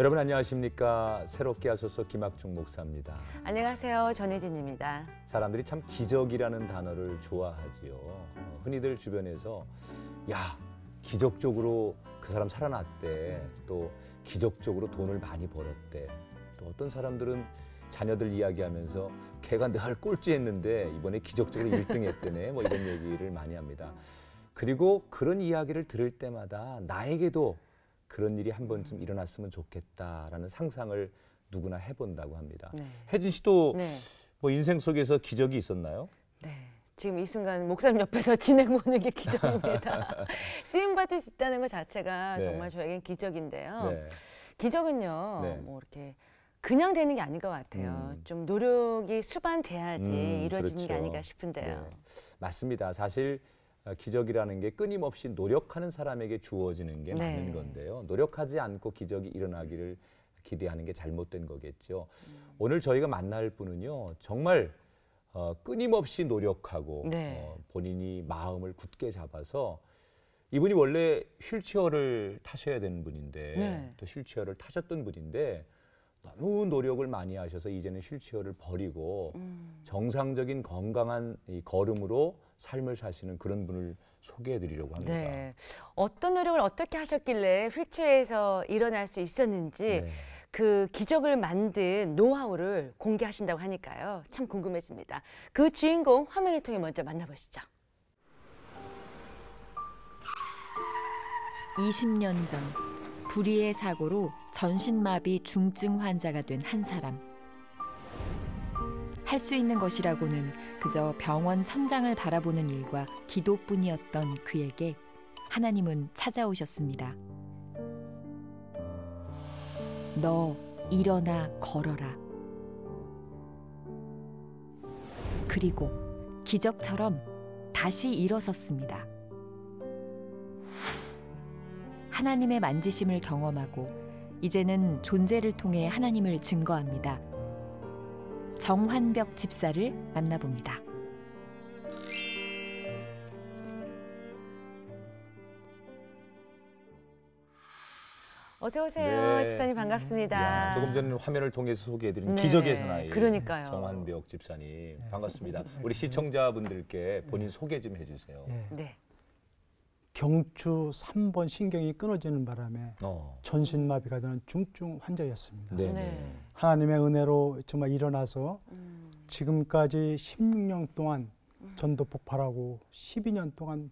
여러분 안녕하십니까? 새롭게 하소서 김학중 목사입니다. 안녕하세요. 전혜진입니다. 사람들이 참 기적이라는 단어를 좋아하지요. 어, 흔히들 주변에서 야, 기적적으로 그 사람 살아났대. 또 기적적으로 돈을 많이 벌었대. 또 어떤 사람들은 자녀들 이야기하면서 걔가 늘 꼴찌했는데 이번에 기적적으로 1등 했대네. 뭐 이런 얘기를 많이 합니다. 그리고 그런 이야기를 들을 때마다 나에게도 그런 일이 한 번쯤 일어났으면 좋겠다라는 상상을 누구나 해본다고 합니다. 네. 혜진 씨도 네. 뭐 인생 속에서 기적이 있었나요? 네. 지금 이 순간 목사님 옆에서 진행 보는 게 기적입니다. 쓰임 받을 수 있다는 것 자체가 네. 정말 저에겐 기적인데요. 네. 기적은요, 네. 뭐 이렇게 그냥 되는 게 아닌 것 같아요. 음. 좀 노력이 수반돼야지 음, 이루어지는 그렇죠. 게 아닌가 싶은데요. 네. 맞습니다. 사실 아, 기적이라는 게 끊임없이 노력하는 사람에게 주어지는 게 네. 맞는 건데요. 노력하지 않고 기적이 일어나기를 기대하는 게 잘못된 거겠죠. 음. 오늘 저희가 만날 분은요, 정말 어, 끊임없이 노력하고 네. 어, 본인이 마음을 굳게 잡아서 이분이 원래 휠체어를 타셔야 되는 분인데 네. 또 휠체어를 타셨던 분인데 너무 노력을 많이 하셔서 이제는 휠체어를 버리고 음. 정상적인 건강한 이 걸음으로 삶을 사시는 그런 분을 소개해드리려고 합니다. 네. 어떤 노력을 어떻게 하셨길래 휠체어에서 일어날 수 있었는지 네. 그 기적을 만든 노하우를 공개하신다고 하니까요. 참 궁금해집니다. 그 주인공 화면을 통해 먼저 만나보시죠. 20년 전 불의의 사고로 전신마비 중증 환자가 된 한 사람. 할수 있는 것이라고는 그저 병원 천장을 바라보는 일과 기도뿐이었던 그에게 하나님은 찾아오셨습니다. 너 일어나 걸어라. 그리고 기적처럼 다시 일어섰습니다. 하나님의 만지심을 경험하고 이제는 존재를 통해 하나님을 증거합니다. 정환벽 집사를 만나봅니다. 어서 오세요. 네. 집사님 반갑습니다. 야, 조금 전 화면을 통해서 소개해드린 네. 기적의 사나이 그러니까요. 정한벽 집사님 네. 반갑습니다. 우리 시청자분들께 본인 네. 소개 좀 해주세요. 네. 네. 경추 3번 신경이 끊어지는 바람에 어. 전신마비가 되는 중증 환자였습니다. 네, 네. 네. 하나님의 은혜로 정말 일어나서 음. 지금까지 16년 동안 음. 전도 폭발하고 12년 동안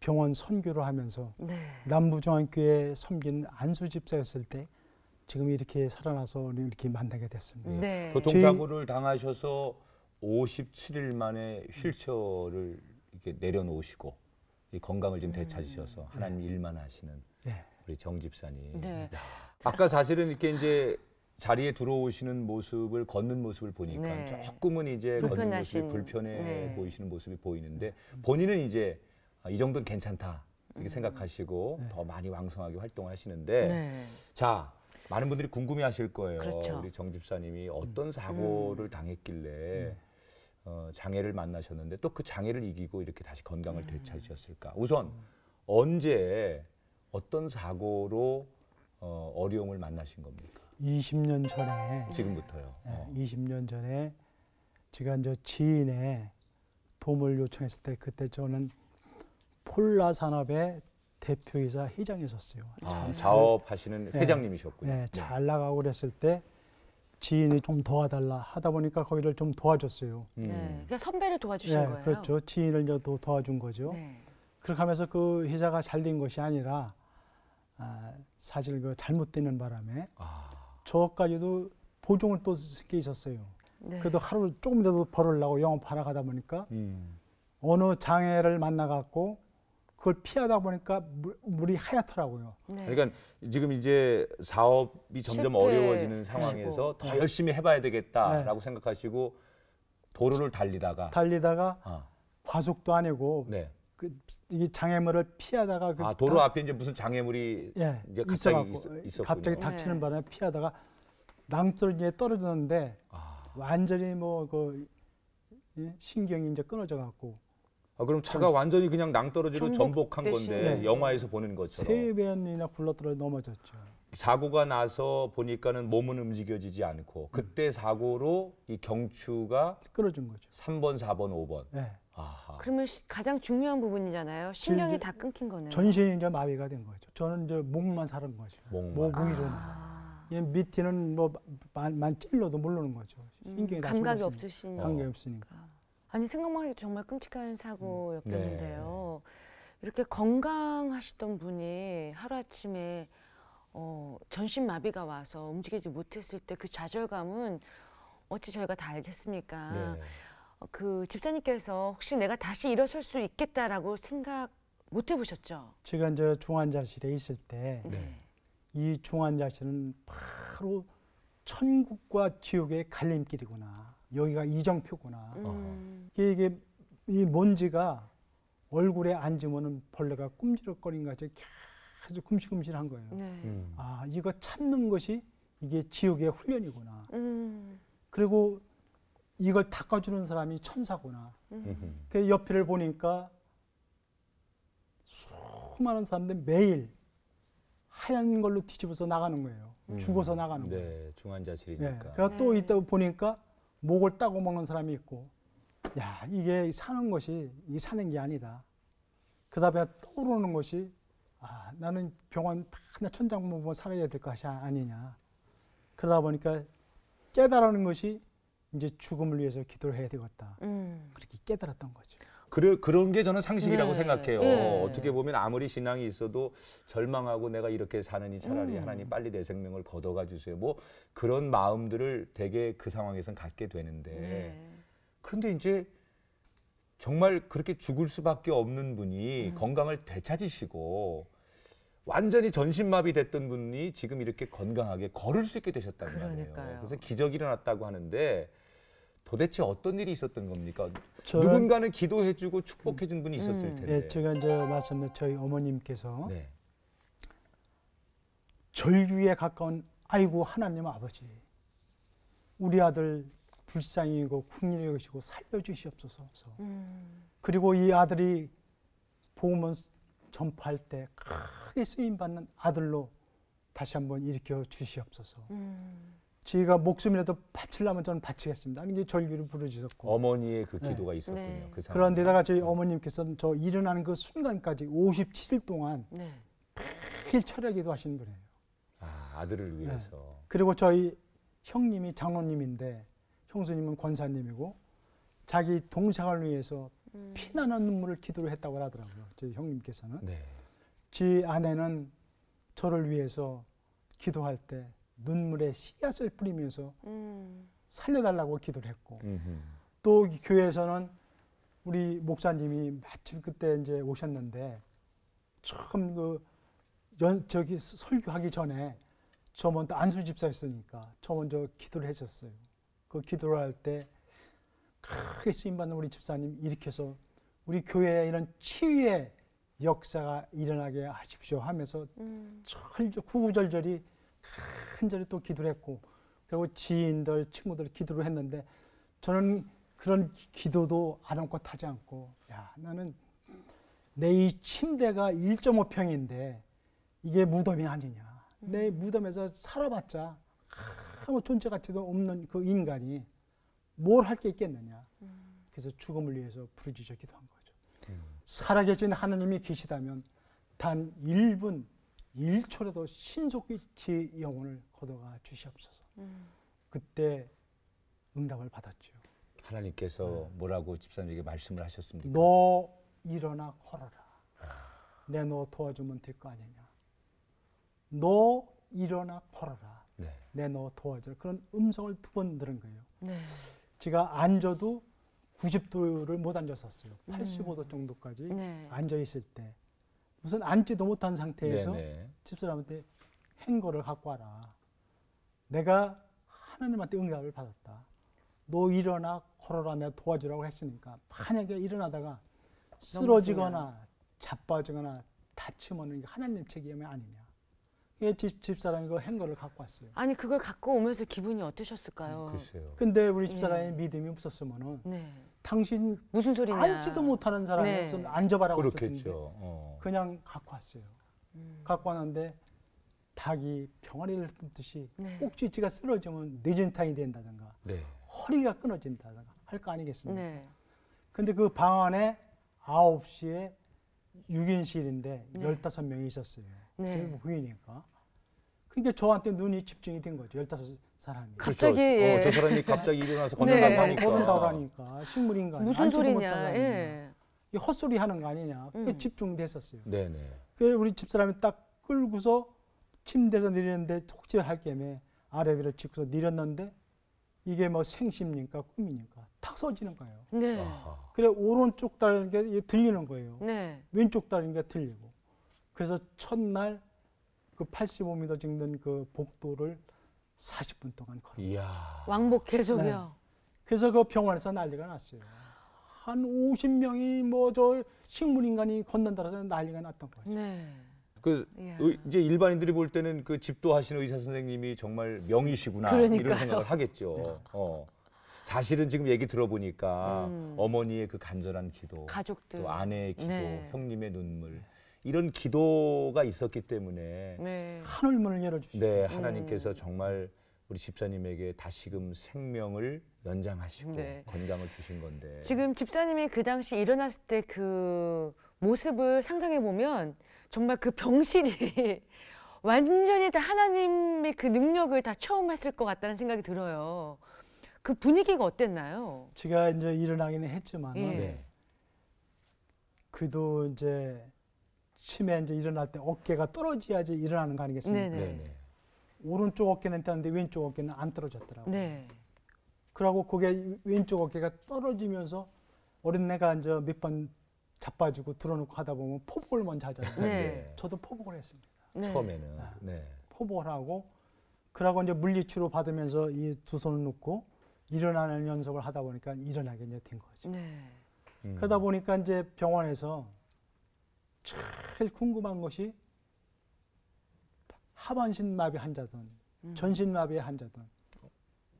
병원 선교를 하면서 네. 남부중앙교회 섬긴 안수 집사였을 때 지금 이렇게 살아나서 이렇게 만나게 됐습니다. 네. 교통사고를 당하셔서 57일 만에 휠체어를 이렇게 내려놓으시고 이 건강을 좀 되찾으셔서 네. 하나님 일만 하시는 네. 우리 정 집사님. 네. 아까 사실은 이렇게 이제 자리에 들어오시는 모습을 걷는 모습을 보니까 네. 조금은 이제 걷는 모습이 불편해 네. 보이시는 모습이 보이는데 본인은 이제 아, 이 정도는 괜찮다 이렇게 음. 생각하시고 네. 더 많이 왕성하게 활동 하시는데 네. 자 많은 분들이 궁금해하실 거예요. 그렇죠. 우리 정 집사님이 어떤 음. 사고를 당했길래 어, 장애를 만나셨는데 또 그 장애를 이기고 이렇게 다시 건강을 음. 되찾으셨을까? 우선 언제 어떤 사고로 어, 어려움을 만나신 겁니까? 20년 전에 지금부터요. 네, 예, 20년 어. 전에 제가 이제 지인의 도움을 요청했을 때 그때 저는 폴라 산업의 대표이사 회장이었어요. 아, 자업하시는 예, 회장님이셨군요. 예, 네, 잘 나가고 그랬을 때 지인이 좀 도와달라 하다 보니까 거기를 좀 도와줬어요. 음. 네, 그러니까 선배를 도와주신 네, 거예요. 그렇죠. 지인을 이제 도, 도와준 거죠. 네. 그렇게 하면서 그 회사가 잘 된 것이 아니라 아, 사실 그 잘못되는 바람에 아. 저까지도 보증을 또쓴게 있었어요. 네. 그래도 하루 조금이라도 벌으려고 영업 하러 가다 보니까 음. 어느 장애를 만나갖고 그걸 피하다 보니까 물, 이 하얗더라고요. 네. 그러니까 지금 이제 사업이 점점 어려워지는 상황에서 하시고. 더 네. 열심히 해봐야 되겠다라고 네. 생각하시고 도로를 달리다가 달리다가 아. 과속도 아니고 네. 그, 이게 장애물을 피하다가 그 아, 도로 다, 앞에 이제 무슨 장애물이 예, 이제 갑자기 있었고 갑자기 닥치는 네. 바람에 피하다가 낭떠러지에 떨어졌는데 아. 완전히 뭐그 예, 신경이 이제 끊어져 갖고 아, 그럼 차가 완전히 그냥 낭떠러지로 전복한 건데 네. 영화에서 보는 것처럼 세번나 굴러떨어 넘어졌죠. 사고가 나서 보니까는 몸은 움직여지지 않고 음. 그때 사고로 이 경추가 끌어준 거죠. 3번, 4번, 5번. 예. 아하. 그러면 시- 가장 중요한 부분이잖아요. 신경이 다 끊긴 거네요. 전신이 이제 마비가 된 거죠. 저는 이제 목만 사는 거죠. 목만. 목, 목이 좀. 아. 얘 밑에는 뭐만 찔러도 모르는 거죠. 음, 신경이 다 감각이 없으시니까. 감각이 없으니까. 어. 아니 생각만 해도 정말 끔찍한 사고였겠는데요. 음, 네. 이렇게 건강하시던 분이 하루아침에 어, 전신 마비가 와서 움직이지 못했을 때 그 좌절감은 어찌 저희가 다 알겠습니까? 네. 어, 그 집사님께서 혹시 내가 다시 일어설 수 있겠다라고 생각 못 해보셨죠? 제가 이제 중환자실에 있을 때이 네. 중환자실은 바로 천국과 지옥의 갈림길이구나. 여기가 이정표구나. 음. 이게, 이게 이 먼지가 얼굴에 앉으면은 벌레가 꿈지럭거리는 것이 계속 큼실큼실한 거예요. 네. 음. 아 이거 참는 것이 이게 지옥의 훈련이구나. 음. 그리고 이걸 닦아주는 사람이 천사구나. 음. 그 옆에를 보니까 수많은 사람들 매일 하얀 걸로 뒤집어서 나가는 거예요. 음. 죽어서 나가는 네, 거예요. 중환자실이니까. 네, 그래서 또 이따 네. 보니까 목을 따고 먹는 사람이 있고 야 이게 사는 것이 이 사는 게 아니다. 그 다음에 떠오르는 것이 아 나는 병원 맨날 천장만 살아야 될 것이 아니냐. 그러다 보니까 깨달는 것이 이제 죽음을 위해서 기도를 해야 되겠다. 음. 그렇게 깨달았던 거죠. 그래, 그런 게 저는 상식이라고 네. 생각해요. 네. 어떻게 보면 아무리 신앙이 있어도 절망하고 내가 이렇게 사느니 차라리 음. 하나님 빨리 내 생명을 걷어가 주세요. 뭐 그런 마음들을 되게 그 상황에선 갖게 되는데 네. 그런데 이제 정말 그렇게 죽을 수밖에 없는 분이 음. 건강을 되찾으시고 완전히 전신마비 됐던 분이 지금 이렇게 건강하게 걸을 수 있게 되셨다는 거러니에요 그래서 기적이 일어났다고 하는데 도대체 어떤 일이 있었던 겁니까? 저는, 누군가는 기도해주고 축복해준 분이 있었을 음, 텐데. 네, 제가 이제 말씀드 저희 어머님께서 네. 절규에 가까운 아이고 하나님 아버지 우리 아들 불쌍히고 국민의 것이고 살려주시옵소서. 음. 그리고 이 아들이 복음을 전파할 때 크게 쓰임 받는 아들로 다시 한번 일으켜 주시옵소서. 음. 제가 목숨이라도 바치려면 저는 바치겠습니다. 하게 절규를 부르짖고 어머니의 그 네. 기도가 네. 있었군요. 네. 그 그런데다가 저희 어머님께서는 저 일어나는 그 순간까지 57일 동안 매일 네. 철야기도 하시 분이에요. 아, 아들을 네. 위해서. 그리고 저희 형님이 장로님인데 형수님은 권사님이고 자기 동생을 위해서 음. 피나는 눈물을 기도를 했다고 하더라고요. 저희 형님께서는. 네. 지 아내는 저를 위해서 기도할 때 눈물에 씨앗을 뿌리면서 음. 살려달라고 기도를 했고 음흠. 또 교회에서는 우리 목사님이 마침 그때 이제 오셨는데 처음 그 연, 저기 설교하기 전에 저번또 안수 집사였으니까 저 먼저 기도를 해줬어요. 그 기도를 할 때 크게 쓰임받는 우리 집사님 일으켜서 우리 교회에 이런 치유의 역사가 일어나게 하십시오 하면서 음. 철저 구구절절히 간절히 또 기도를 했고 그리고 지인들 친구들 기도를 했는데 저는 그런 기도도 아랑곳하지 않고 야 나는 내 이 침대가 1.5평인데 이게 무덤이 아니냐 내 음. 무덤에서 살아봤자 아무 존재 가치도 없는 그 인간이 뭘 할 게 있겠느냐 음. 그래서 죽음을 위해서 부르짖어 기도한 거죠 음. 살아계신 하나님이 계시다면 단 1분 1초라도 신속히 제 영혼을 거둬가 주시옵소서. 음. 그때 응답을 받았죠. 하나님께서 네. 뭐라고 집사님에게 말씀을 하셨습니까? 너 일어나 걸어라. 아. 내너 도와주면 될 거 아니냐. 너 일어나 걸어라. 네. 내너 도와줘. 그런 음성을 두 번 들은 거예요. 네. 제가 앉아도 90도를 못 앉았었어요. 85도 음. 정도까지 음. 네. 앉아 있을 때. 우선 앉지도 못한 상태에서 네네. 집사람한테 행거를 갖고 와라. 내가 하나님한테 응답을 받았다. 너 일어나 걸어라 내가 도와주라고 했으니까 만약에 일어나다가 쓰러지거나 자빠지거나 다치면 하나님 책임이 아니냐. 집, 집사람이 그 행거를 갖고 왔어요. 아니 그걸 갖고 오면서 기분이 어떠셨을까요? 음, 글쎄요. 근데 우리 예. 집사람이 네. 믿음이 없었으면은 네. 당신 무슨 소리냐. 앉지도 못하는 사람이 네. 무슨 앉아봐라고 했었는데 어. 그냥 갖고 왔어요. 음. 갖고 왔는데 닭이 병아리를 뜯듯이 네. 꼭지가 쓰러지면 뇌진탕이 된다든가 네. 허리가 끊어진다든가 할 거 아니겠습니까? 네. 근데 그 방 안에 아 시에 6인실인데 네. 15명이 있었어요. 네. 뭐 부인이니까. 그러니까 저한테 눈이 집중이 된 거죠. 15 사람이. 그렇죠. 갑자기 예. 어, 저 예. 사람이 갑자기 일어나서 걷는다고 네. 걸은다고하니까 식물인가 무슨 소리냐. 예. 이 헛소리 하는 거 아니냐. 그게 음. 집중됐었어요. 네네. 그 우리 집사람이 딱 끌고서 침대에서 내리는데 톡질을 할게에 아래 위로 짚고서 내렸는데 이게 뭐 생심입니까 꿈입니까 탁 서지는 거예요. 네. 아하. 그래 오른쪽 다리는 게 들리는 거예요. 네. 왼쪽 다리는 게 들리고. 그래서 첫날 그 85m 찍는 그 복도를 40분 동안 걸어. 요 왕복 계속이요. 네. 그래서 그 병원에서 난리가 났어요. 한 50명이 뭐 저 식물인간이 건넌다라서 난리가 났던 거죠. 네. 그이 이제 일반인들이 볼 때는 그 집도 하시는 의사 선생님이 정말 명이시구나 그러니까요. 이런 생각을 하겠죠. 네. 어. 사실은 지금 얘기 들어보니까 음. 어머니의 그 간절한 기도, 가족들, 또 아내의 기도, 네. 형님의 눈물. 이런 기도가 있었기 때문에 네. 하늘 문을 열어주시고 네, 음. 하나님께서 정말 우리 집사님에게 다시금 생명을 연장하시고 네. 건강을 주신 건데 지금 집사님이 그 당시 일어났을 때 그 모습을 상상해 보면 정말 그 병실이 완전히 다 하나님의 그 능력을 다 체험했을 것 같다는 생각이 들어요. 그 분위기가 어땠나요? 제가 이제 일어나기는 했지만 예. 네. 그도 이제 치매 이제 일어날 때 어깨가 떨어져야지 일어나는 거 아니겠습니까? 네네. 네. 네, 네. 오른쪽 어깨는 떴는데 왼쪽 어깨는 안 떨어졌더라고요. 네. 그러고 그게 왼쪽 어깨가 떨어지면서 어린애가 이제 몇번 자빠지고 들어놓고 하다 보면 포복을 먼저 하잖아요. 네. 저도 포복을 했습니다. 네. 처음에는. 아, 네. 포복을 하고 그러고 이제 물리치료 받으면서 이 두 손을 놓고 일어나는 연습을 하다 보니까 일어나게 된 거죠. 네. 음. 그러다 보니까 이제 병원에서 제일 궁금한 것이 하반신 마비 환자든 음. 전신 마비 환자든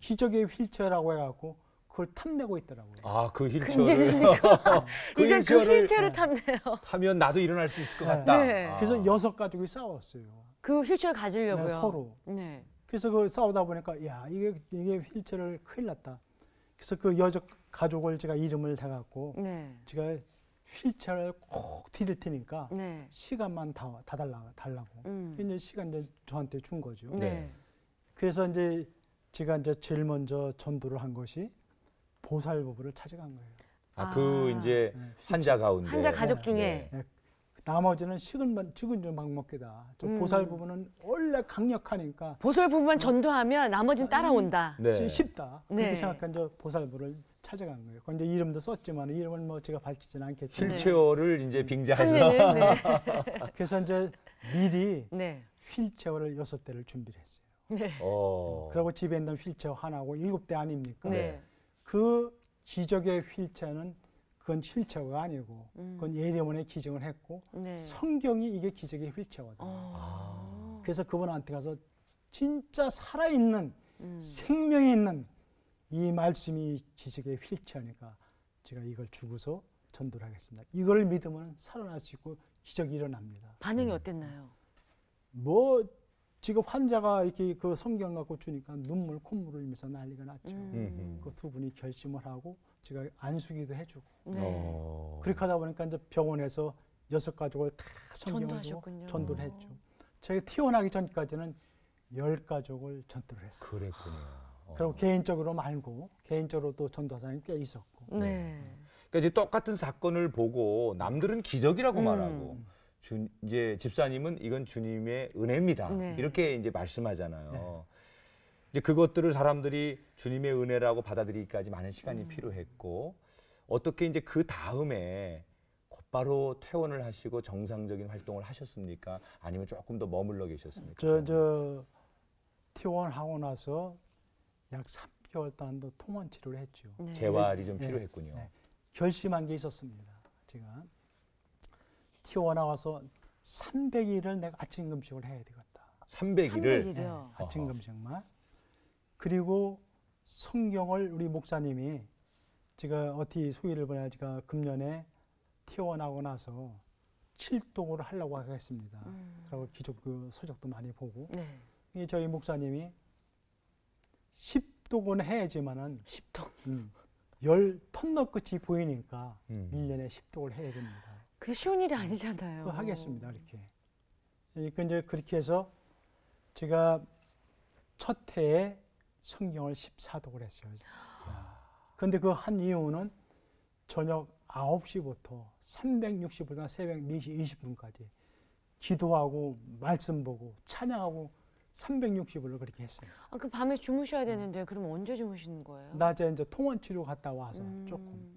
기적의 휠체어라고 해갖고 그걸 탐내고 있더라고요. 아, 그 휠체어를. 그 이제 휠체어를 그 휠체어를 네. 탐내요. 타면 나도 일어날 수 있을 것 네. 같다. 네. 아. 그래서 여섯 가족이 싸웠어요. 그 휠체어 가지려고요. 네, 서로. 네. 그래서 그 싸우다 보니까 야 이게 이게 휠체어를 큰일 났다. 그래서 그 여적 가족을 제가 이름을 대갖고 네. 제가 휠체어를 꼭 뒤를 테니까 네. 시간만 다, 다 달라, 고 달라고. 음. 이제 시간 이제 저한테 준 거죠. 네. 그래서 이제 제가 이제 제일 먼저 전도를 한 것이 보살부부를 찾아간 거예요. 아, 그 아. 이제 네, 환자 가운데 환자 가족 네. 중에 네. 네. 나머지는 식은 식은 좀 방먹기다. 음. 보살 부부는 원래 강력하니까 보살 부부만 전도하면 나머지는 아, 따라온다. 네. 쉽다. 그렇게 네. 생각한 저 보살부를 찾아간 거예요. 그건 이제 이름도 썼지만 이름을 뭐 제가 밝히진 않겠지만 휠체어를 이제 네. 빙자해서 네, 그래서 이제 미리 네. 휠체어를 여섯 대를 준비를 했어요. 네. 어. 그리고 집에 있는 휠체어 하나고 일곱 대 아닙니까? 네. 그 기적의 휠체어는 그건 휠체어가 아니고 음. 그건 예리원에 기증을 했고 네. 성경이 이게 기적의 휠체어거든요. 아. 아. 그래서 그분한테 가서 진짜 살아있는 음. 생명이 있는 이 말씀이 지식에휠체하니까 제가 이걸 주고서 전도를 하겠습니다. 이걸 믿으면 살아날 수 있고 기적이 일어납니다. 반응이 음. 어땠나요? 뭐 지금 환자가 이렇게 그 성경 갖고 주니까 눈물 콧물을 흘리면서 난리가 났죠. 음. 그두 분이 결심을 하고 제가 안수기도 해주고 네. 어. 그렇게 하다 보니까 이제 병원에서 여섯 가족을 다 성경으로 전도를 음. 했죠. 제가 튀어나기 전까지는 열 가족을 전도를 했어요. 그랬군요. 어. 그럼 개인적으로 말고 개인적으로 또 전도사님 꽤 있었고. 네. 네. 그러니까 이제 똑같은 사건을 보고 남들은 기적이라고 음. 말하고 주, 이제 집사님은 이건 주님의 은혜입니다. 네. 이렇게 이제 말씀하잖아요. 네. 이제 그것들을 사람들이 주님의 은혜라고 받아들이기까지 많은 시간이 음. 필요했고 어떻게 이제 그 다음에 곧바로 퇴원을 하시고 정상적인 활동을 하셨습니까? 아니면 조금 더 머물러 계셨습니까? 저저 퇴원하고 나서 약 3개월 동안도 통원 치료를 했죠. 네. 재활이 좀 예, 필요했군요. 네. 결심한 게 있었습니다. 제가 튀어나와서 300일을 내가 아침 금식을 해야 되겠다. 300일을 네, 아침 금식만. 그리고 성경을 우리 목사님이 제가 어떻게 소개를 보내 제가 금년에 튀어나고 나서 칠독을 하려고 하겠습니다. 음. 그리고 기독교 그 서적도 많이 보고 네. 저희 목사님이 10독은 해야지만은 10독. 음, 10턴너 끝이 보이니까 음. 1년에 10독을 해야 됩니다. 그 쉬운 일이 아니잖아요. 하겠습니다. 이렇게. 그러니까 이제 그렇게 해서 제가 첫 해에 성경을 14독을 했어요. 근데 그 한 이유는 저녁 9시부터 3 6 0분이 새벽 4시 20분까지 기도하고 말씀 보고 찬양하고 360으로 그렇게 했어요. 아, 그 밤에 주무셔야 되는데 그럼 언제 주무시는 거예요? 낮에 이제 통원 치료 갔다 와서 음. 조금.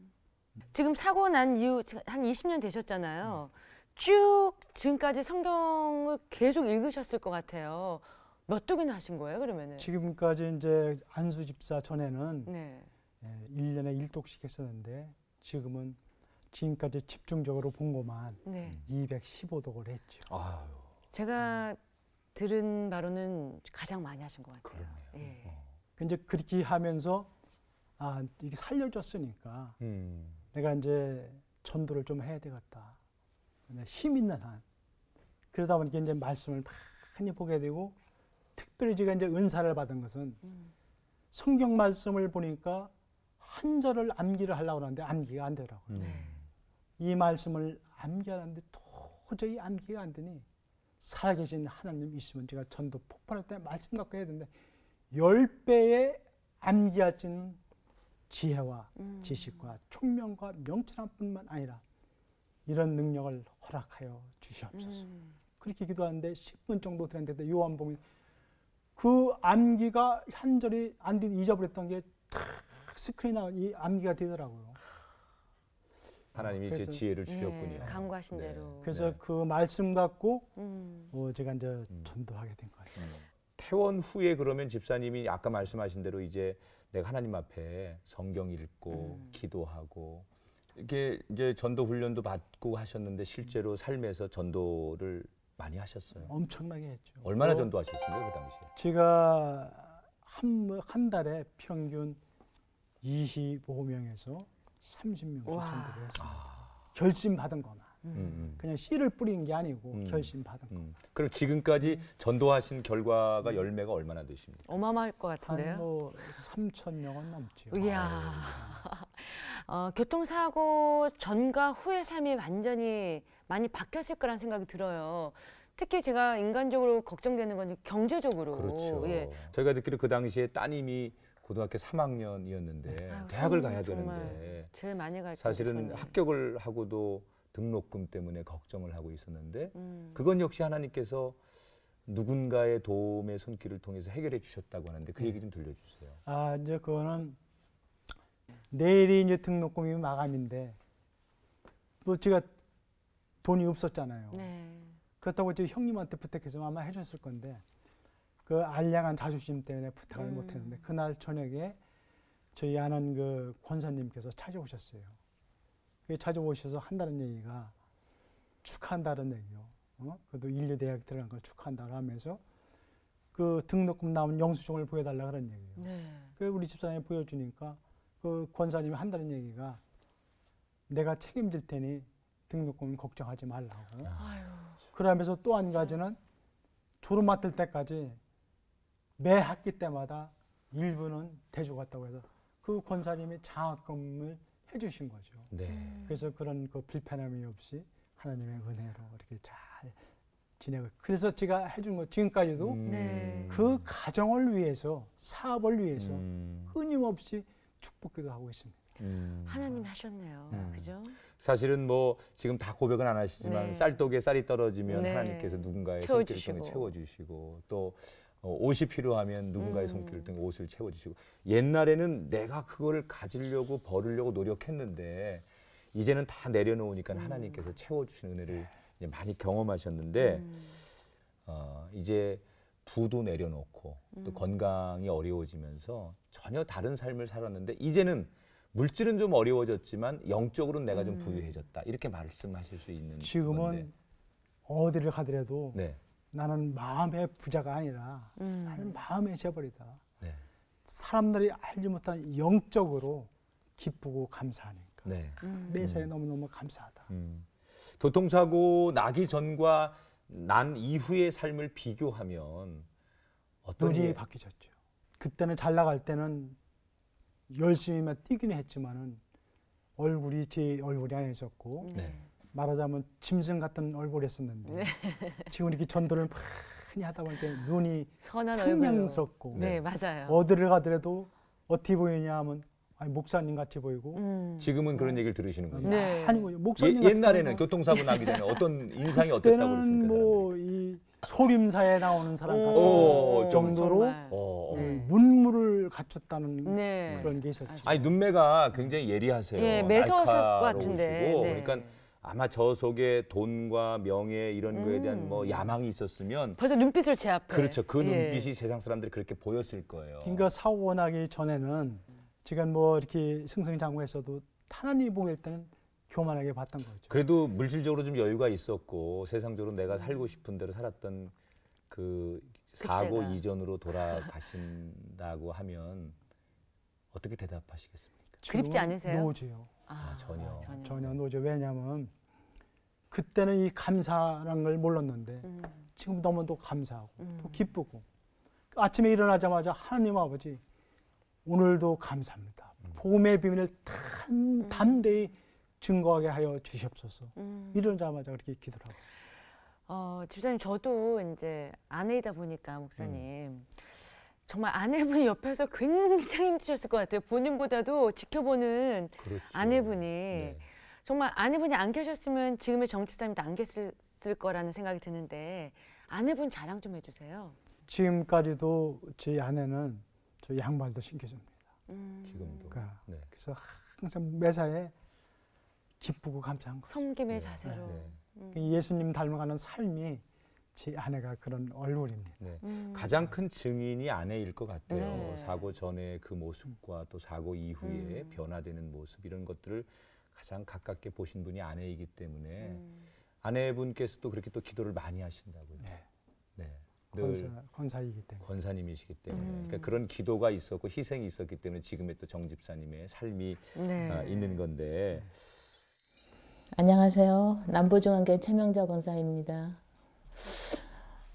지금 사고 난 이후 한 20년 되셨잖아요. 음. 쭉 지금까지 성경을 계속 읽으셨을 것 같아요. 몇 독이나 하신 거예요, 그러면은? 지금까지 이제 안수 집사 전에는 네. 예, 1년에 1독씩 했었는데 지금은 지금까지 집중적으로 본 것만 네. 215독을 했죠. 아유. 제가 들은 바로는 가장 많이 하신 것 같아요. 그러네요. 예. 어. 이제 그렇게 하면서 아 이게 살려졌으니까 음. 내가 이제 전도를 좀 해야 되겠다. 힘 있는 한 그러다 보니까 이제 말씀을 많이 보게 되고 특별히 제가 이제 은사를 받은 것은 음. 성경 말씀을 보니까 한 절을 암기를 하려고 하는데 암기가 안 되더라고요. 음. 이 말씀을 암기하는데 도저히 암기가 안 되니 살아계신 하나님 있으면 제가 전도 폭발할 때 말씀 갖고 해야 되는데 열 배의 암기하신 지혜와 음. 지식과 총명과 명철함뿐만 아니라 이런 능력을 허락하여 주시옵소서. 음. 그렇게 기도하는데 10분 정도 되는데 요한복음 그 암기가 한절이 안디 잊어버렸던 게 탁 스크린 나온 이 암기가 되더라고요. 하나님이 제 지혜를 예, 주셨군요. 강구하신 네. 대로. 그래서 네. 그 말씀 갖고 음. 어, 제가 이제 음. 전도하게 된 거예요. 음. 퇴원 후에 그러면 집사님이 아까 말씀하신 대로 이제 내가 하나님 앞에 성경 읽고 음. 기도하고 이렇게 이제 전도 훈련도 받고 하셨는데 실제로 삶에서 전도를 많이 하셨어요. 엄청나게 했죠. 얼마나 뭐 전도하셨습니까 그 당시에? 제가 한 한 달에 평균 25명에서 30명 추천드렸습니다. 결심받은 거나 음. 음, 음. 그냥 씨를 뿌린 게 아니고 음. 결심받은 거. 음. 그럼 지금까지 음. 전도하신 결과가 열매가 얼마나 되십니까? 어마어마할 것 같은데요. 한뭐 3천 명은 넘죠. 이야. 아. 어, 교통사고 전과 후의 삶이 완전히 많이 바뀌었을 거란 생각이 들어요. 특히 제가 인간적으로 걱정되는 건 경제적으로. 그렇죠. 예. 저희가 듣기로 그 당시에 따님이 고등학교 3학년이었는데 아, 아유, 대학을 가야 되는데 제일 많이 갈 사실은 합격을 하고도 등록금 때문에 걱정을 하고 있었는데 음. 그건 역시 하나님께서 누군가의 도움의 손길을 통해서 해결해 주셨다고 하는데 그 네. 얘기 좀 들려주세요. 아 이제 그거는 내일이 이제 등록금이 마감인데 또 뭐 제가 돈이 없었잖아요. 네. 그렇다고 제 형님한테 부탁해서 아마 해줬을 건데 그 알량한 자존심 때문에 부탁을 음. 못했는데 그날 저녁에 저희 아는 그 권사님께서 찾아오셨어요. 그 찾아오셔서 한다는 얘기가 축하한다는 얘기요. 어? 그도 인류 대학 들어간 걸 축하한다고 하면서 그 등록금 나온 영수증을 보여달라 그런 얘기예요. 네. 그 우리 집사람이 보여주니까 그 권사님이 한다는 얘기가 내가 책임질 테니 등록금 걱정하지 말라고. 아유, 그러면서 또 한 가지는 졸업 맡을 때까지 매 학기 때마다 일부는 대주 갔다고 해서 그 권사님이 장학금을 해주신 거죠. 네. 그래서 그런 그 불편함이 없이 하나님의 은혜로 이렇게 잘 지내고 그래서 제가 해 준 거 지금까지도 음. 네. 그 가정을 위해서 사업을 위해서 음. 끊임없이 축복기도 하고 있습니다. 음. 하나님 하셨네요. 음. 그죠? 사실은 뭐 지금 다 고백은 안 하시지만 네. 쌀독에 쌀이 떨어지면 네. 하나님께서 누군가의 채워주시고. 손길 통해 채워주시고 또 어, 옷이 필요하면 누군가의 음. 손길을 등 옷을 채워주시고 옛날에는 내가 그거를 가지려고 벌으려고 노력했는데 이제는 다 내려놓으니까 음. 하나님께서 채워주시는 은혜를 네. 이제 많이 경험하셨는데 음. 어, 이제 부도 내려놓고 또 음. 건강이 어려워지면서 전혀 다른 삶을 살았는데 이제는 물질은 좀 어려워졌지만 영적으로는 내가 좀 음. 부유해졌다 이렇게 말씀하실 수 있는 지금은 건데. 어디를 가더라도 네. 나는 마음의 부자가 아니라 음. 나는 마음의 재벌이다. 네. 사람들이 알지 못하는 영적으로 기쁘고 감사하니까 네. 음. 매사에 음. 너무너무 감사하다. 음. 교통사고 나기 전과 난 이후의 삶을 비교하면 어떤 눈이 게... 바뀌셨죠. 그때는 잘 나갈 때는 열심히만 뛰기는 했지만은 얼굴이 제 얼굴이 안 있었고 네. 말하자면 짐승 같은 얼굴이었었는데 네. 지금 이렇게 전도를 많이 하다 보니까 눈이 선량스럽고 네. 네, 맞아요. 어디를 가더라도 어떻게 보이냐 하면 아니, 목사님 같이 보이고 음. 지금은 그런 얘기를 들으시는군요. 네. 아, 아니 예, 목사님 예, 옛날에는 교통사고 나기 전에 어떤 인상이 어땠다고 그랬습니까? 뭐이 뭐 소림사에 나오는 사람 같은 오, 정도로 오, 어, 어. 네. 문물을 갖췄다는 네. 그런 게 있었죠. 아니 눈매가 굉장히 예리하세요. 예, 매서웠을 것 같은데. 네. 그러니까 아마 저 속에 돈과 명예 이런 거에 음. 대한 뭐 야망이 있었으면 벌써 눈빛을 제 앞에. 그렇죠. 그 예. 눈빛이 세상 사람들이 그렇게 보였을 거예요. 그러니까 사고 나기 전에는 지금 뭐 이렇게 승승장구했어도 탄환이 봉일 때는 교만하게 봤던 거죠. 그래도 물질적으로 좀 여유가 있었고 세상적으로 내가 살고 싶은 대로 살았던 그 사고 그때가. 이전으로 돌아가신다고 하면 어떻게 대답하시겠습니까? 그립지 않으세요? 노지요. 아, 아, 전혀. 전혀 노죠. 왜냐하면 그때는 이 감사라는 걸 몰랐는데 음. 지금 너무도 감사하고 음. 또 기쁘고 아침에 일어나자마자 하나님 아버지 오늘도 감사합니다. 음. 복음의 비밀을 단, 단대히 음. 증거하게 하여 주시옵소서. 일어나자마자 음. 그렇게 기도를 하고. 어, 집사님 저도 이제 아내이다 보니까 목사님 정말 아내분 옆에서 굉장히 힘드셨을 것 같아요. 본인보다도 지켜보는 그렇죠. 아내분이. 네. 정말 아내분이 안 계셨으면 지금의 정치사님도 안 계셨을 거라는 생각이 드는데 아내분 자랑 좀 해주세요. 지금까지도 저 아내는 저 양말도 신겨줍니다. 음. 지금도. 그러니까 네. 그래서 항상 매사에 기쁘고 감사한 거죠. 섬김의 네. 자세로. 네. 음. 그 예수님 닮아가는 삶이 제 아내가 그런 얼굴입니다. 네. 음. 가장 큰 증인이 아내일 것 같아요. 네. 사고 전에 그 모습과 또 사고 이후에 음. 변화되는 모습 이런 것들을 가장 가깝게 보신 분이 아내이기 때문에 음. 아내분께서도 그렇게 또 기도를 많이 하신다고요. 네. 네. 권사, 권사이기 때문에. 권사님이시기 때문에. 음. 그러니까 그런 기도가 있었고 희생이 있었기 때문에 지금의 또 정집사님의 삶이 네. 어, 있는 건데. 안녕하세요. 남부중앙교 최명자 권사입니다.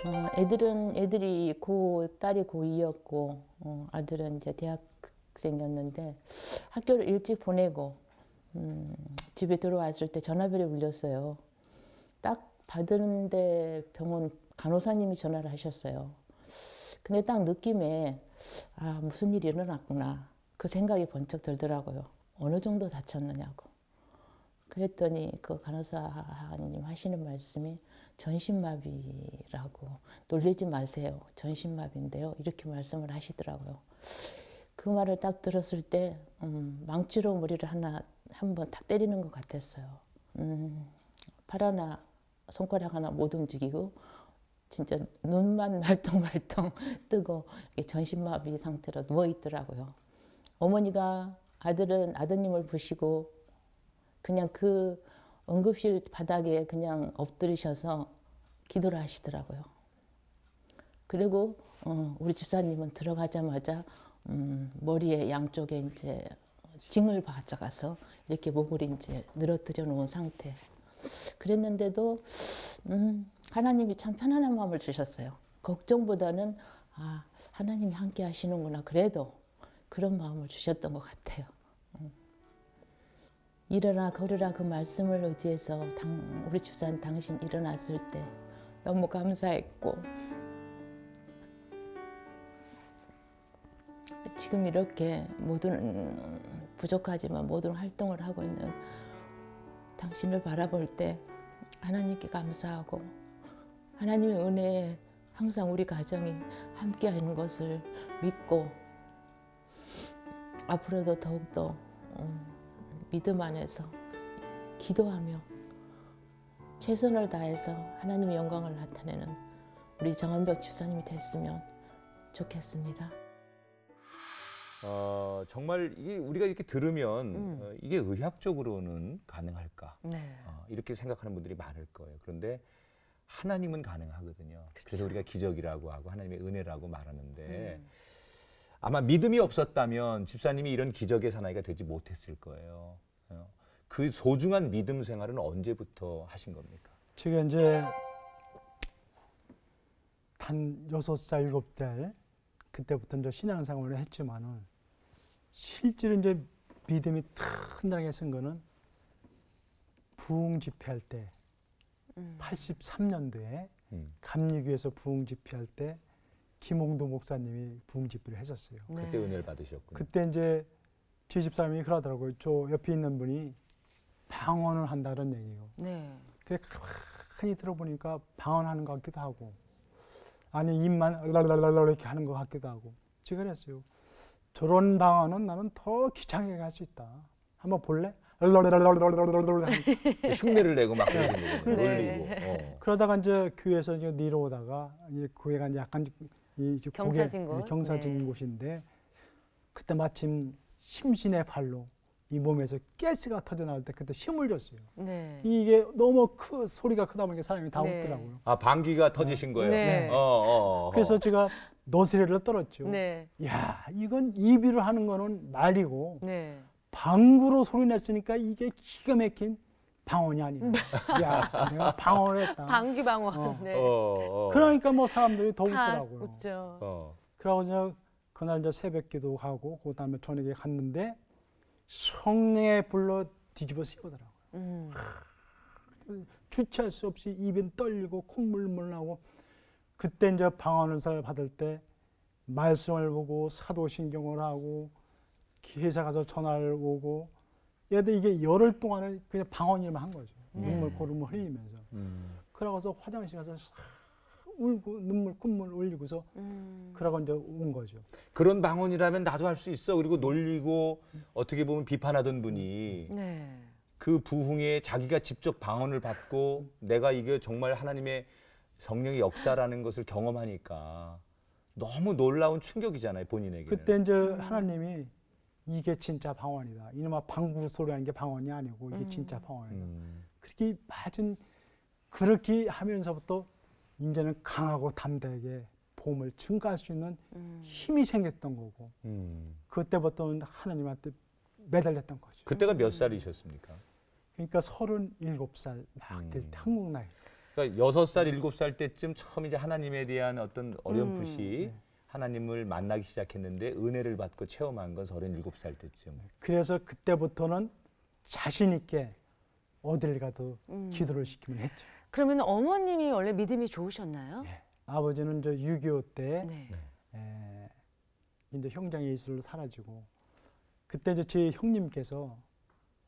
어, 애들은 애들이 고 딸이 고2였고 어, 아들은 이제 대학생이었는데 학교를 일찍 보내고 음, 집에 들어왔을 때 전화벨이 울렸어요. 딱 받는데 병원 간호사님이 전화를 하셨어요. 근데 딱 느낌에 아 무슨 일이 일어났구나 그 생각이 번쩍 들더라고요. 어느 정도 다쳤느냐고. 그랬더니 그 간호사님 하시는 말씀이 전신마비라고 놀리지 마세요. 전신마비인데요. 이렇게 말씀을 하시더라고요. 그 말을 딱 들었을 때 음, 망치로 머리를 하나 한번 탁 때리는 것 같았어요. 음, 팔 하나, 손가락 하나 못 움직이고 진짜 눈만 말똥말똥 뜨고 전신마비 상태로 누워 있더라고요. 어머니가 아들은 아드님을 보시고 그냥 그 응급실 바닥에 그냥 엎드리셔서 기도를 하시더라고요. 그리고 어, 우리 집사님은 들어가자마자 음, 머리에 양쪽에 이제 징을 받아가서 이렇게 목을 이제 늘어뜨려 놓은 상태. 그랬는데도 음, 하나님이 참 편안한 마음을 주셨어요. 걱정보다는 아 하나님이 함께 하시는구나 그래도 그런 마음을 주셨던 것 같아요. 음. 일어나 걸으라 그 말씀을 의지해서 당, 우리 집사님 당신 일어났을 때 너무 감사했고 지금 이렇게 모든 부족하지만 모든 활동을 하고 있는 당신을 바라볼 때 하나님께 감사하고 하나님의 은혜에 항상 우리 가정이 함께하는 것을 믿고 앞으로도 더욱더 음, 믿음 안에서 기도하며 최선을 다해서 하나님의 영광을 나타내는 우리 정한벽 주사님이 됐으면 좋겠습니다. 어, 정말 이게 우리가 이렇게 들으면 음. 어, 이게 의학적으로는 가능할까 네. 어, 이렇게 생각하는 분들이 많을 거예요. 그런데 하나님은 가능하거든요. 그쵸. 그래서 우리가 기적이라고 하고 하나님의 은혜라고 말하는데 음. 아마 믿음이 없었다면 집사님이 이런 기적의 사나이가 되지 못했을 거예요. 어, 그 소중한 믿음 생활은 언제부터 하신 겁니까? 제가 이제 한여살일살 그때부터 이제 신앙생활을 했지만은 실제로 이제 믿음이 튼튼하게 쓴 거는 부흥 집회할 때 음. 83년도에 음. 감리교에서 부흥 집회할 때 김홍도 목사님이 부흥 집회를 했었어요. 네. 그때 은혜를 받으셨군요. 그때 이제 제 집사람이 그러더라고요. 저 옆에 있는 분이 방언을 한다는 얘기예요. 네. 그래 가만히 들어보니까 방언하는 것 같기도 하고 아니 입만 랄랄랄랄 이렇게 하는 것 같기도 하고 제가 그랬어요. 저런 방언은 나는 더 귀찮게 갈 수 있다. 한번 볼래? 흉내를 내고 막 그러시는 거군요. 네. 놀리고. 네. 어. 그러다가 이제 교회에서 이제 내려오다가 이제 교회가 이제 약간 이제 경사진 곳? 예, 경사진 네. 곳인데 그때 마침 심신의 발로 이 몸에서 가스가 터져 나올 때 그때 힘을 줬어요. 네. 이게 너무 크 소리가 크다 보니까 사람이 다 네. 웃더라고요. 아 방귀가 터지신 거예요. 네. 어, 어, 어, 그래서 제가 노스레를 떨었죠. 네. 야, 이건 이비로 하는 거는 말이고 네. 방구로 소리 냈으니까 이게 기가 막힌 방언이 아니다 음. 야, 내가 방언을 했다. 방귀 방언. 어. 네. 어, 어. 그러니까 뭐 사람들이 더 웃더라고요. 웃죠. 어. 그러고 저 그날 이 새벽기도 가고 그다음에 저녁에 갔는데 성령 불로 뒤집어 씌우더라고요. 음. 주체할 수 없이 입엔 떨리고 콧물 물 나고 그때 이제 방언을 받을 때 말씀을 보고 사도신경을 하고 기 회사 가서 전화를 오고 얘들 이게 열흘 동안에 그냥 방언 일만 한 거죠. 네. 눈물 고름을 흘리면서. 음. 그러고서 화장실 가서 울고 눈물 콧물 올리고서 음. 그러고 이제 온 거죠. 그런 방언이라면 나도 할 수 있어. 그리고 놀리고 어떻게 보면 비판하던 분이 네. 그 부흥에 자기가 직접 방언을 받고 내가 이게 정말 하나님의 성령의 역사라는 것을 경험하니까 너무 놀라운 충격이잖아요 본인에게. 그때 이제 하나님이 이게 진짜 방언이다. 이놈아 방구 소리라는 게 방언이 아니고 이게 음. 진짜 방언이다. 음. 그렇게 맞은 그렇게 하면서부터 이제는 강하고 담대하게 봄을 증가할 수 있는 음. 힘이 생겼던 거고 음. 그때부터는 하나님한테 매달렸던 거죠. 그때가 몇 살이셨습니까? 그러니까 서른 일곱 살막 될때 음. 한국 나이로. 그러니까 여섯 살 음. 일곱 살 때쯤 처음 이제 하나님에 대한 어떤 어렴풋이 음. 네. 하나님을 만나기 시작했는데 은혜를 받고 체험한 건 서른일곱 살 때쯤. 그래서 그때부터는 자신 있게 어딜 가도 음. 기도를 시키면 했죠. 그러면 어머님이 원래 믿음이 좋으셨나요? 네. 아버지는 저6 2 때, 네. 네. 에, 이제 형장의 예수를 사라지고, 그때 이제 제 형님께서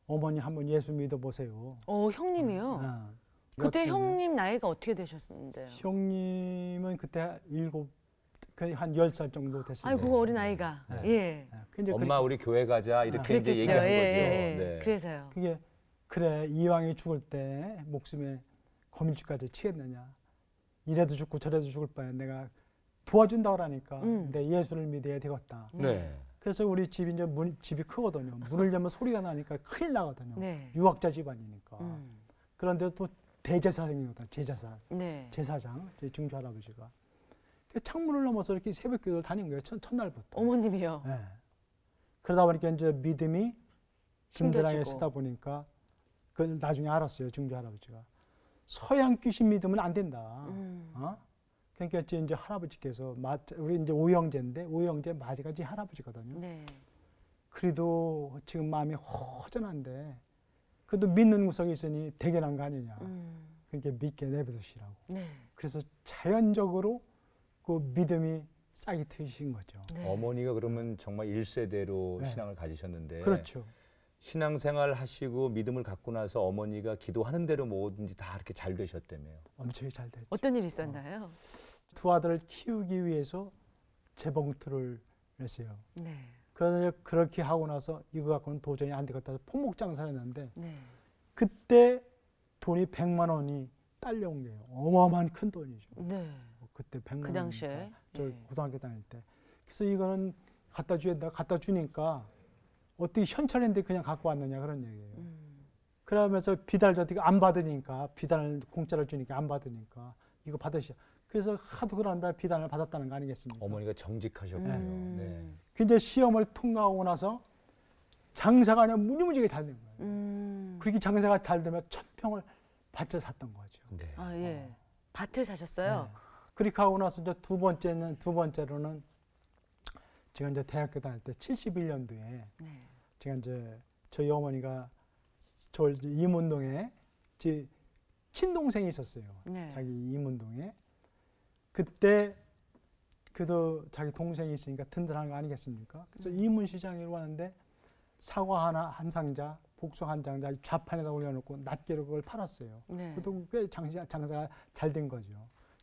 어머니 한번 예수 믿어보세요. 어, 형님이요? 음, 어, 어. 그때 형님 나이가 어떻게 되셨는데요? 형님은 그때 일곱 그 한열 살 정도 됐습니다. 아이고 그 어린 아이가. 네. 예. 네. 엄마 우리 교회 가자 이렇게 아, 이제 얘기하는 예, 거죠. 예, 예. 네. 그래서요. 그게 그래 이왕이 죽을 때 목숨에 거민줄까지 치겠느냐. 이래도 죽고 저래도 죽을 바에 내가 도와준다 그러니까 음. 내 예수를 믿어야 되겠다. 네. 네. 그래서 우리 집이 이제 문, 집이 크거든요. 문을 열면 소리가 나니까 큰일 나거든요. 네. 유학자 집안이니까. 음. 그런데 또 대제사장이거든 제사장 네. 제사장 제 증조 할아버지가 창문을 넘어서 이렇게 새벽 기도를 다닌 거예요 첫, 날부터 어머님이요 네. 그러다 보니까 이제 믿음이 힘들하게 쓰다 보니까 그걸 나중에 알았어요 증조 할아버지가 서양 귀신 믿으면 안 된다 음. 어? 그러니까 이제 할아버지께서 마, 우리 이제 오형제인데 오형제 마지가지 할아버지거든요 네. 그래도 지금 마음이 허전한데 그래도 믿는 구성이 있으니 대견한 거 아니냐. 음. 그러니 믿게 내버두시라고. 네. 그래서 자연적으로 그 믿음이 싹이 트신 거죠. 네. 어머니가 그러면 정말 1세대로 네. 신앙을 가지셨는데 그렇죠. 신앙생활 하시고 믿음을 갖고 나서 어머니가 기도하는 대로 뭐든지 다 이렇게 잘 되셨다며요. 엄청 잘 됐죠. 어떤 일이 있었나요? 어. 두 아들을 키우기 위해서 재봉틀을 했어요. 네. 그래서 그렇게 하고 나서 이거 갖고는 도저히 안 되겠다 해서 포목 장사를 했는데 네. 그때 돈이 100만 원이 딸려온 게요. 어마어마한 큰 돈이죠. 네. 뭐 그때 100만 그 당시에 저 네. 고등학교 다닐 때. 그래서 이거는 갖다 주겠다 갖다 주니까 어떻게 현찰인데 그냥 갖고 왔느냐 그런 얘기예요. 음. 그러면서 비달도 어떻게 안 받으니까 비단을 공짜를 주니까 안 받으니까 이거 받으시 그래서 하도 그러느 비단을 받았다는 거 아니겠습니까? 어머니가 정직하셨군요. 음. 네. 이데 시험을 통과하고 나서 장사가 아니라 무지무지하게 잘 된 거예요. 음. 그게 장사가 잘 되면 천평을 밭을 샀던 거죠. 네. 아, 예. 어. 밭을 사셨어요? 네. 그렇게 하고 나서 이제 두 번째는, 두 번째로는 제가 이제 대학교 다닐 때 71년도에 네. 제가 이제 저희 어머니가 저 임운동에 제 친동생이 있었어요. 네. 자기 임운동에. 그때 그도 자기 동생이 있으니까 든든한 거 아니겠습니까? 그래서 음. 이문시장이라고 는데 사과 하나 한 상자, 복숭아 한 장자 좌판에다 올려놓고 낱개로 그걸 팔았어요. 네. 그것도 꽤 장사, 장사가 잘 된 거죠.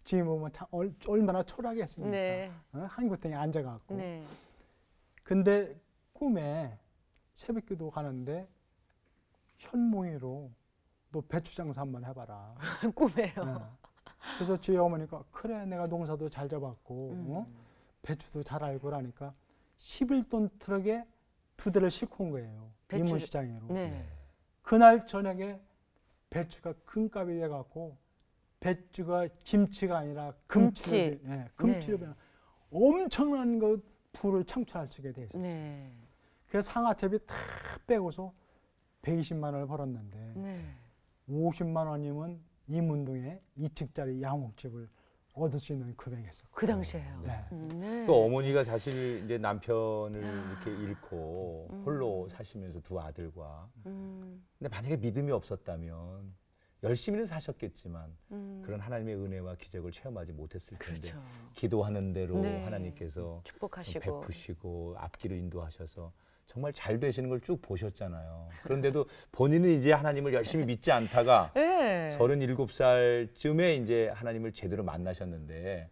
지금 보면 참 얼, 얼마나 초라하겠습니까? 네. 어? 한국땅에 앉아갖고. 네. 근데 꿈에 새벽기도 가는데 현몽이로 너 배추 장사 한번 해봐라. 꿈에요. 네. 그래서 저희 어머니가 그래 내가 농사도 잘 잡았고 음. 어? 배추도 잘 알고 라니까 11톤 트럭에 두 대를 싣고 온 거예요. 배추. 인문시장으로. 네. 네. 그날 저녁에 배추가 금값이 돼갖고 배추가 김치가 아니라 금치로 금치. 예, 네, 금치로 네. 엄청난 그 불을 창출할 수 있게 돼 있었어요. 네. 그래서 상하탭비다 빼고서 120만 원을 벌었는데 네. 50만 원이면 이문동에 이층짜리 양옥집을 얻을 수 있는 금액에서. 그 당시에요. 네. 음, 네. 또 어머니가 사실 이제 남편을 아. 이렇게 잃고 음. 홀로 사시면서 두 아들과. 음. 근데 만약에 믿음이 없었다면 열심히는 사셨겠지만 음. 그런 하나님의 은혜와 기적을 체험하지 못했을 텐데 그렇죠. 기도하는 대로 네. 하나님께서 축복하시고 베푸시고 앞길을 인도하셔서 정말 잘 되시는 걸 쭉 보셨잖아요. 그런데도 본인은 이제 하나님을 열심히 믿지 않다가 네. 37살 쯤에 이제 하나님을 제대로 만나셨는데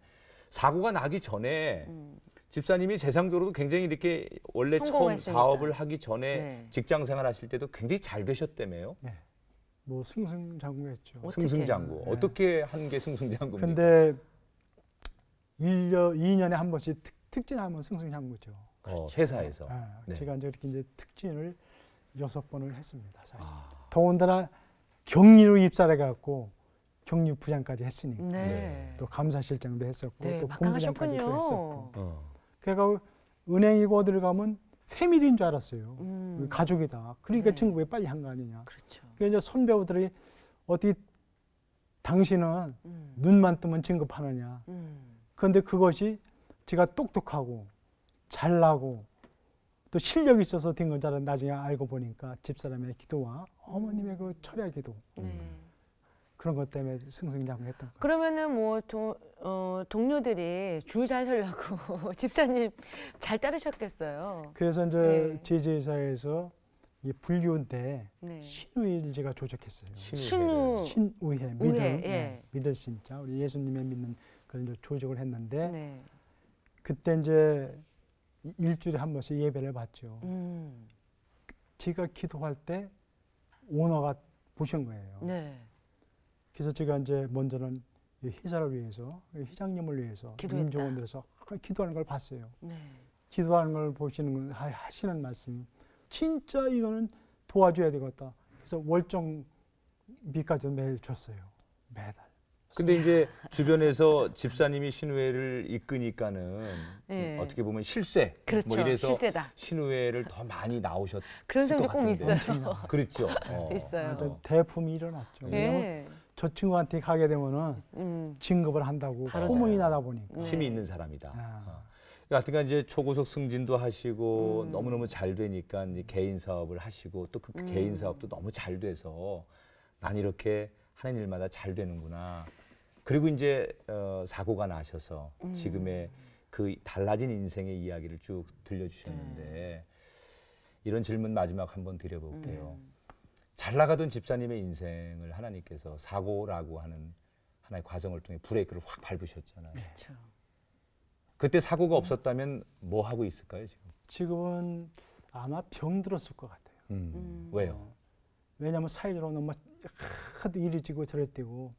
사고가 나기 전에 음. 집사님이 세상적으로도 굉장히 이렇게 원래 성공했으니까. 처음 사업을 하기 전에 네. 직장 생활하실 때도 굉장히 잘 되셨다며요. 네. 뭐 승승장구했죠. 어떻게? 승승장구. 네. 어떻게 한 게 승승장구? 근데 1년 2년에 한 번씩 특, 특진하면 승승장구죠. 그렇죠. 어, 회사에서. 어, 아, 네. 제가 이제 이렇게 이제 특진을 여섯 번을 했습니다. 사실. 아. 더군다나 격리로 입사를 해갖고 격리 부장까지 했으니까 네. 네. 또 감사실장도 했었고 네, 또 본부장까지도 했었고. 어. 그러니까 은행이고 어디를 가면 패밀리인 줄 알았어요. 음. 가족이다. 그러니까 네. 친구 왜 빨리 한 거 아니냐. 그렇죠. 그러니까 이제 선배우들이 어디 당신은 음. 눈만 뜨면 진급하느냐. 음. 그런데 그것이 제가 똑똑하고 잘나고 또 실력이 있어서 된건줄알 나중에 알고 보니까 집사람의 기도와 어머님의 그 철야 기도 음. 그런 것 때문에 승승장구했던 거예요. 그러면은 뭐 어, 동료들이 줄잘 서려고 집사님 잘 따르셨겠어요. 그래서 이제 네. 제제사에서 이 불교인데 네. 신우일 제가 조작했어요. 신우 신우회 믿음 네. 예. 믿을 신자 우리 예수님의 믿는 그런 조직을 했는데 네. 그때 이제 일주일에 한 번씩 예배를 받죠. 음. 제가 기도할 때 오너가 보신 거예요. 네. 그래서 제가 이제 먼저는 희자를 위해서 희장님을 위해서 임종원들에서 기도하는 걸 봤어요. 네. 기도하는 걸 보시는 건 하시는 말씀 진짜 이거는 도와줘야 되겠다. 그래서 월정비까지 매일 줬어요. 매달. 근데 이제 주변에서 집사님이 신우회를 이끄니까는 네. 어떻게 보면 실세. 뭐 그렇죠. 뭐 이래서 실세다. 신우회를 더 많이 나오셨을 그런 것 사람도 꼭 같은데. 있어요. 그렇죠. 어. 있어요. 대품이 어. 일어났죠. 예. 왜저 친구한테 가게 되면은 음. 진급을 한다고 소문이 나다 보니까. 네. 힘이 있는 사람이다. 아. 어. 하여튼간 이제 초고속 승진도 하시고 음. 너무너무 잘 되니까 이제 개인 사업을 하시고 또그 음. 개인 사업도 너무 잘 돼서 난 이렇게 하는 일마다 잘 되는구나. 그리고 이제 어, 사고가 나셔서 음. 지금의 그 달라진 인생의 이야기를 쭉 들려주셨는데 네. 이런 질문 마지막 한번 드려볼게요. 음. 잘 나가던 집사님의 인생을 하나님께서 사고라고 하는 하나의 과정을 통해 브레이크를 확 밟으셨잖아요. 그렇죠. 그때 사고가 없었다면 뭐 하고 있을까요 지금? 지금은 아마 병들었을 것 같아요. 음. 음. 왜요? 왜냐하면 사회적으로 너무 하도 이리 지고 저리 뛰고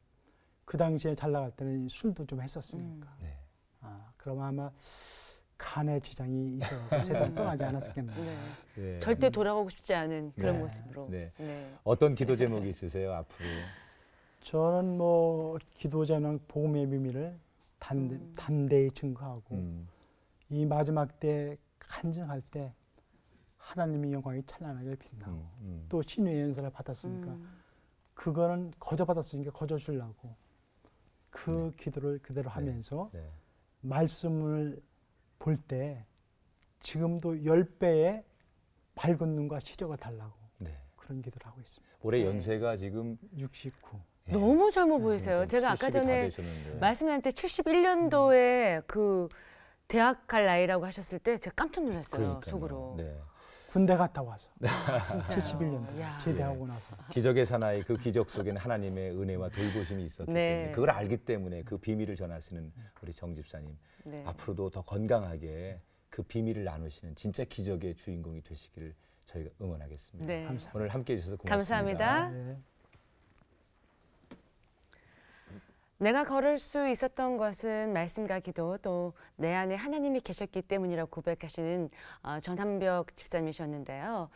그 당시에 잘 나갈 때는 술도 좀 했었으니까. 음. 네. 아, 그럼 아마 간의 지장이 있어 그 세상 떠나지 않았겠네요. 네. 네. 절대 음. 돌아가고 싶지 않은 그런 네. 모습으로. 네. 네. 어떤 기도 제목이 있으세요 앞으로? 저는 뭐 기도 제목 복음의 비밀을 담 음. 담대히 증거하고 음. 이 마지막 때 간증할 때 하나님의 영광이 찬란하게 빛나고 음, 음. 또 신의 연설을 받았으니까 그거는 거저 받았으니까 거저 주려고 그 네. 기도를 그대로 네. 하면서 네. 말씀을 볼 때 지금도 열배의 밝은 눈과 시력을 달라고 그런 기도를 하고 있습니다. 올해 연세가 지금 69. 너무 젊어 보이세요. 그러니까 제가 아까 전에 말씀드릴 때 71년도에 그 대학 갈 나이라고 하셨을 때 제가 깜짝 놀랐어요 그러니까요. 속으로. 네. 군대 갔다 와서 71년도 제대하고 나서 기적의 사나이 그 기적 속에는 하나님의 은혜와 돌보심이 있었기 네. 때문에 그걸 알기 때문에 그 비밀을 전하시는 우리 정 집사님 네. 앞으로도 더 건강하게 그 비밀을 나누시는 진짜 기적의 주인공이 되시기를 저희가 응원하겠습니다. 네. 오늘 함께해 주셔서 고맙습니다. 감사합니다. 네. 내가 걸을 수 있었던 것은 말씀과 기도 또 내 안에 하나님이 계셨기 때문이라고 고백하시는 어, 전한벽 집사님이셨는데요.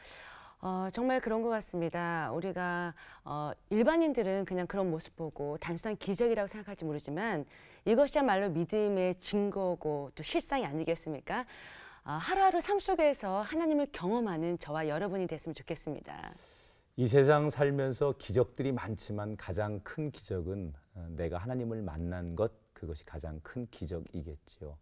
어, 정말 그런 것 같습니다. 우리가 어, 일반인들은 그냥 그런 모습 보고 단순한 기적이라고 생각할지 모르지만 이것이야말로 믿음의 증거고 또 실상이 아니겠습니까? 어, 하루하루 삶 속에서 하나님을 경험하는 저와 여러분이 됐으면 좋겠습니다. 이 세상 살면서 기적들이 많지만 가장 큰 기적은 어, 내가 하나님을 만난 것 그것이 가장 큰 기적이겠지요.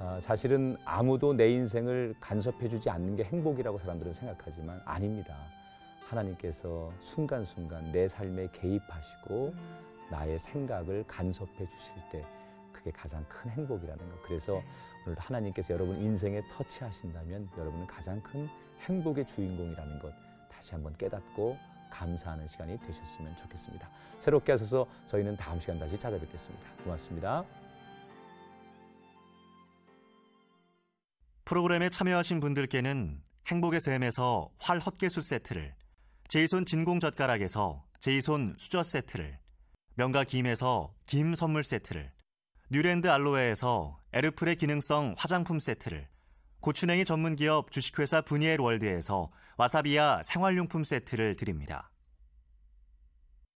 어, 사실은 아무도 내 인생을 간섭해주지 않는 게 행복이라고 사람들은 생각하지만 아닙니다. 하나님께서 순간순간 내 삶에 개입하시고 나의 생각을 간섭해 주실 때 그게 가장 큰 행복이라는 것. 그래서 네. 오늘 하나님께서 여러분 인생에 터치하신다면 여러분은 가장 큰 행복의 주인공이라는 것 다시 한번 깨닫고 감사하는 시간이 되셨으면 좋겠습니다. 새롭게 하셔서 저희는 다음 시간 다시 찾아뵙겠습니다. 고맙습니다. 프로그램에 참여하신 분들께는 행복의 샘에서 활 헛개수 세트를, 제이손 진공 젓가락에서 제이손 수저 세트를, 명가 김에서 김 선물 세트를, 뉴랜드 알로에에서 에르프의 기능성 화장품 세트를, 고추냉이 전문 기업 주식회사 분이엘 월드에서 와사비와 생활용품 세트를 드립니다.